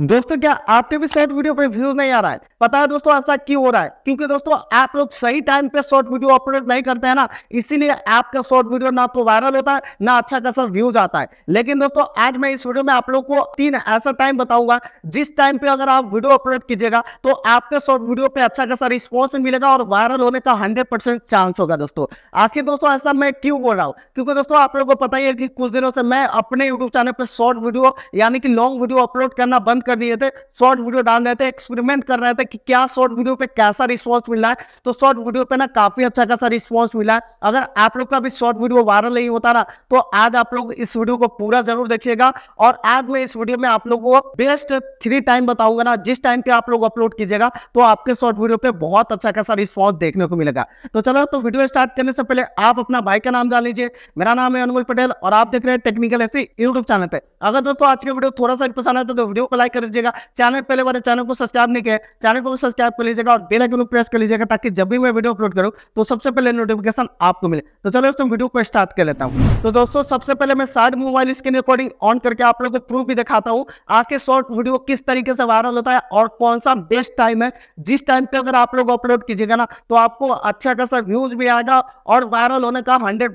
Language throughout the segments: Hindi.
दोस्तों क्या आपके भी शॉर्ट वीडियो पर व्यूज नहीं आ रहा है पता है दोस्तों ऐसा क्यों हो रहा है क्योंकि दोस्तों आप लोग सही टाइम पे शॉर्ट वीडियो अपलोड नहीं करते हैं ना इसीलिए आपका शॉर्ट वीडियो ना तो वायरल होता है ना अच्छा खासा व्यूज आता है लेकिन दोस्तों आज मैं इस वीडियो में आप लोग को तीन ऐसा टाइम बताऊंगा जिस टाइम पे अगर आप वीडियो अपलोड कीजिएगा तो आपके शॉर्ट वीडियो पे अच्छा खासा रिस्पॉन्स मिलेगा और वायरल होने का हंड्रेड चांस होगा दोस्तों आखिर दोस्तों ऐसा मैं क्यों बोल रहा हूँ क्योंकि दोस्तों आप लोग को पता ही है कि कुछ दिनों से मैं अपने यूट्यूब चैनल पर शॉर्ट वीडियो यानी कि लॉन्ग वीडियो अपलोड करना बंद कर दिए थे शॉर्ट वीडियो डाल रहे थे एक्सपेरिमेंट कर रहे थे कि क्या शॉर्ट वीडियो पे कैसा रिस्पॉन्स मिल रहा है तो शॉर्ट वीडियो पे ना काफी अच्छा खासा रिस्पॉन्स मिला है अगर आप लोग का भी शॉर्ट वीडियो वायरल नहीं होता ना तो आज आप लोग इस वीडियो को पूरा जरूर देखिएगा और आज मैं इस वीडियो में आप लोगों को बेस्ट थ्री टाइम बताऊंगा ना जिस टाइम पे आप लोग अपलोड कीजिएगा तो आपके शॉर्ट वीडियो पे बहुत अच्छा खासा रिस्पॉन्स देखने को मिलेगा तो चलो तो वीडियो स्टार्ट करने से पहले आप अपना भाई का नाम जान लीजिए मेरा नाम है अनुमोल पटेल और आप देख रहे हैं टेक्निकल ऐसे यूट्यूब चैनल पर अगर दोस्तों आज का वीडियो थोड़ा सा पसंद आता है तो वीडियो को लाइक कर लीजिएगा चैनल पहले बार चैनल को सब्सक्राइब नहीं किया चैनल को सब्सक्राइब कर लीजिएगा और बेल आइकन प्रेस कर लीजिएगा ताकि जब भी मैं वीडियो अपलोड करूँ तो सबसे पहले नोटिफिकेशन आपको मिले तो चलो दोस्तों वीडियो को स्टार्ट कर लेता हूँ तो दोस्तों सबसे पहले मैं side mobile screen recording on करके आप लोग को प्रूफ भी दिखाता हूँ आपके शॉर्ट वीडियो किस तरीके से वायरल होता है और कौन सा बेस्ट टाइम है जिस टाइम पे अगर आप लोग अपलोड कीजिएगा ना तो आपको अच्छा खासा व्यूज भी आएगा और वायरल होने का हंड्रेड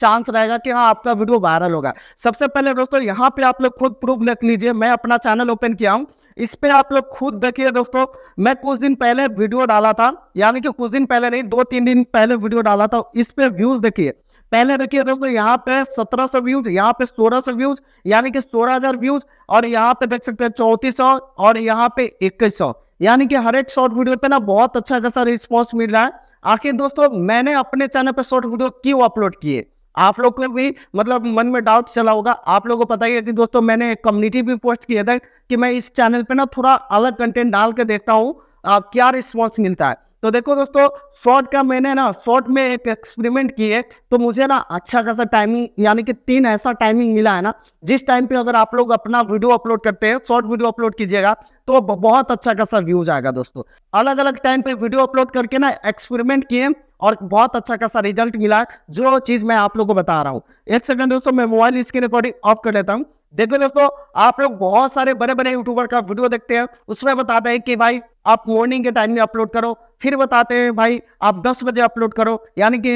चांस रहेगा कि हाँ आपका वीडियो वायरल होगा सबसे पहले दोस्तों यहाँ पे आप लोग खुद प्रूफ लिख लीजिए मैं अपना चैनल ओपन किया हूँ इस पे आप लोग खुद देखिए दोस्तों मैं कुछ दिन पहले वीडियो डाला था यानी कि कुछ दिन पहले नहीं दो तीन दिन पहले वीडियो डाला था इस पे व्यूज देखिए पहले देखिए दोस्तों यहाँ पे सत्रह सौ व्यूज यहाँ पे सोलह सौ व्यूज यानी कि सोलह हजार व्यूज और यहाँ पे देख सकते हैं चौतीस सौ और यहाँ पे इक्कीस सौ यानी कि हर एक शॉर्ट वीडियो पे ना बहुत अच्छा खासा रिस्पॉन्स मिल रहा है आखिर दोस्तों मैंने अपने चैनल पर शॉर्ट वीडियो क्यों अपलोड किए आप लोग को भी मतलब मन में डाउट चला होगा आप लोगों को पता ही है कि दोस्तों मैंने कम्युनिटी भी पोस्ट किया था कि मैं इस चैनल पे ना थोड़ा अलग कंटेंट डाल के देखता हूँ क्या रिस्पॉन्स मिलता है तो देखो दोस्तों शॉर्ट का मैंने ना शॉर्ट में एक एक्सपेरिमेंट किए तो मुझे ना अच्छा खासा टाइमिंग यानी कि तीन ऐसा टाइमिंग मिला है ना जिस टाइम पे अगर आप लोग अपना वीडियो अपलोड करते हैं शॉर्ट वीडियो अपलोड कीजिएगा तो बहुत अच्छा खासा व्यूज आएगा दोस्तों अलग अलग टाइम पे वीडियो अपलोड करके ना एक्सपेरिमेंट किए और बहुत अच्छा खासा रिजल्ट मिला जो चीज मैं आप लोग को बता रहा हूँ एक सेकंड दोस्तों मैं मोबाइल स्क्रीन रिकॉर्डिंग ऑफ कर लेता हूँ देखो दोस्तों आप लोग बहुत सारे बड़े बड़े यूट्यूबर का वीडियो देखते हैं उसमें बताते हैं कि भाई आप मॉर्निंग के टाइम में अपलोड करो फिर बताते हैं भाई आप 10 बजे अपलोड करो यानी कि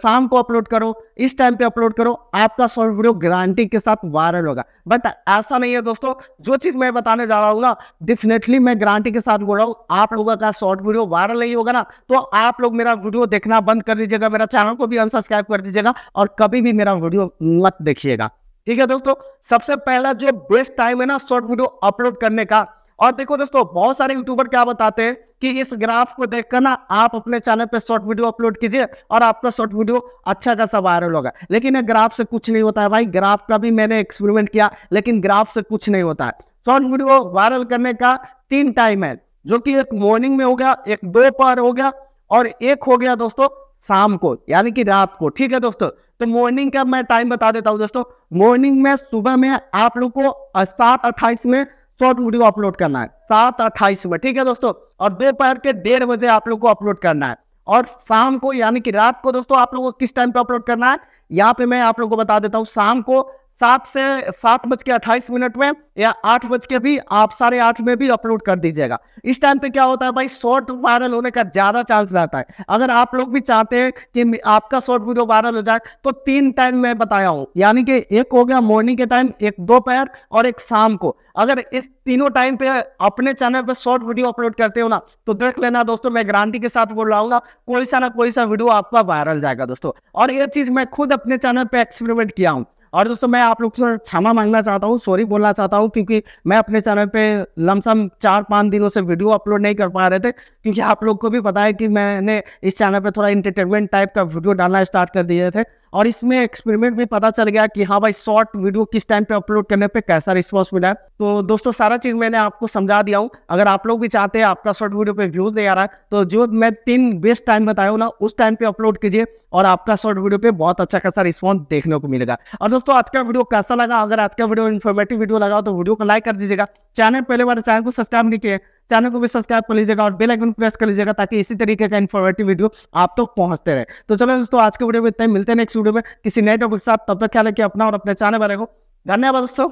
शाम को अपलोड करो इस टाइम पे अपलोड करो आपका शॉर्ट वीडियो गारंटी के साथ वायरल होगा बट ऐसा नहीं है दोस्तों जो चीज़ मैं बताने जा रहा हूँ ना डेफिनेटली मैं गारंटी के साथ बोल रहा हूँ आप लोगों का शॉर्ट वीडियो वायरल नहीं होगा ना तो आप लोग मेरा वीडियो देखना बंद कर दीजिएगा मेरा चैनल को भी अनसब्सक्राइब कर दीजिएगा और कभी भी मेरा वीडियो मत देखिएगा ठीक है दोस्तों सबसे पहला जो बेस्ट टाइम है ना शॉर्ट वीडियो अपलोड करने का और देखो दोस्तों बहुत सारे यूट्यूबर क्या बताते हैं कि इस ग्राफ को देखकर ना आप अपने चैनल पे शॉर्ट वीडियो अपलोड कीजिए और आपका शॉर्ट वीडियो अच्छा खासा वायरल होगा लेकिन ग्राफ से कुछ नहीं होता है भाई ग्राफ का भी मैंने एक्सपेरिमेंट किया लेकिन ग्राफ से कुछ नहीं होता है शॉर्ट वीडियो वायरल करने का तीन टाइम है जो कि एक मॉर्निंग में हो गया एक दोपहर हो गया और एक हो गया दोस्तों शाम को यानी कि रात को ठीक है दोस्तों तो मॉर्निंग का मैं टाइम बता देता हूँ दोस्तों मॉर्निंग में सुबह में आप लोग को सात अट्ठाईस में शॉर्ट वीडियो अपलोड करना है सात अट्ठाईस में ठीक है दोस्तों और दोपहर के डेढ़ बजे आप लोग को अपलोड करना है और शाम को यानी कि रात को दोस्तों आप लोग को किस टाइम पे अपलोड करना है यहाँ पे मैं आप लोग को बता देता हूँ शाम को सात से सात बज के अट्ठाईस मिनट में या आठ बज के भी आप साढ़े आठ में भी अपलोड कर दीजिएगा इस टाइम पे क्या होता है भाई शॉर्ट वायरल होने का ज़्यादा चांस रहता है अगर आप लोग भी चाहते हैं कि आपका शॉर्ट वीडियो वायरल हो जाए तो तीन टाइम मैं बताया हूँ यानी कि एक हो गया मॉर्निंग के टाइम एक दोपहर और एक शाम को अगर इस तीनों टाइम पे अपने चैनल पे शॉर्ट वीडियो अपलोड करते हो ना तो देख लेना दोस्तों मैं गारंटी के साथ बोल रहा हूँ कोई सा ना कोई सा वीडियो आपका वायरल जाएगा दोस्तों और ये चीज़ मैं खुद अपने चैनल पे एक्सपेरिमेंट किया हूँ और दोस्तों मैं आप लोग से क्षमा मांगना चाहता हूँ सॉरी बोलना चाहता हूँ क्योंकि मैं अपने चैनल पे लमसम चार पाँच दिनों से वीडियो अपलोड नहीं कर पा रहे थे क्योंकि आप लोग को भी पता है कि मैंने इस चैनल पर थोड़ा इंटरटेनमेंट टाइप का वीडियो डालना स्टार्ट कर दिए थे और इसमें एक्सपेरिमेंट में पता चल गया कि हाँ भाई शॉर्ट वीडियो किस टाइम पे अपलोड करने पे कैसा रिस्पॉन्स मिला है तो दोस्तों सारा चीज मैंने आपको समझा दिया हूँ अगर आप लोग भी चाहते हैं आपका शॉर्ट वीडियो पे व्यूज नहीं आ रहा है तो जो मैं तीन बेस्ट टाइम बताया हूँ ना उस टाइम पे अपलोड कीजिए और आपका शॉर्ट वीडियो पे बहुत अच्छा खासा रिस्पॉन्स देखने को मिलेगा और दोस्तों आज का वीडियो कैसा लगा अगर आज का वीडियो इन्फॉर्मेटिव वीडियो लगा तो वीडियो को लाइक कर दीजिएगा चैनल पहले बार चैनल को सब्सक्राइब नहीं किया चैनल को भी सब्सक्राइब कर लीजिएगा और बेल आइकन प्रेस कर लीजिएगा ताकि इसी तरीके का इन्फॉर्मेटिव वीडियो आप तक तो पहुंचते रहे तो चलो दोस्तों आज के वीडियो में इतना मिलते हैं नेक्स्ट वीडियो में किसी नए टॉपिक के साथ तब तक ख्याल रखिए अपना और अपने चैनल वाले को धन्यवाद दोस्तों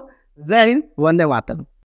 जय हिंद वंदे मातरम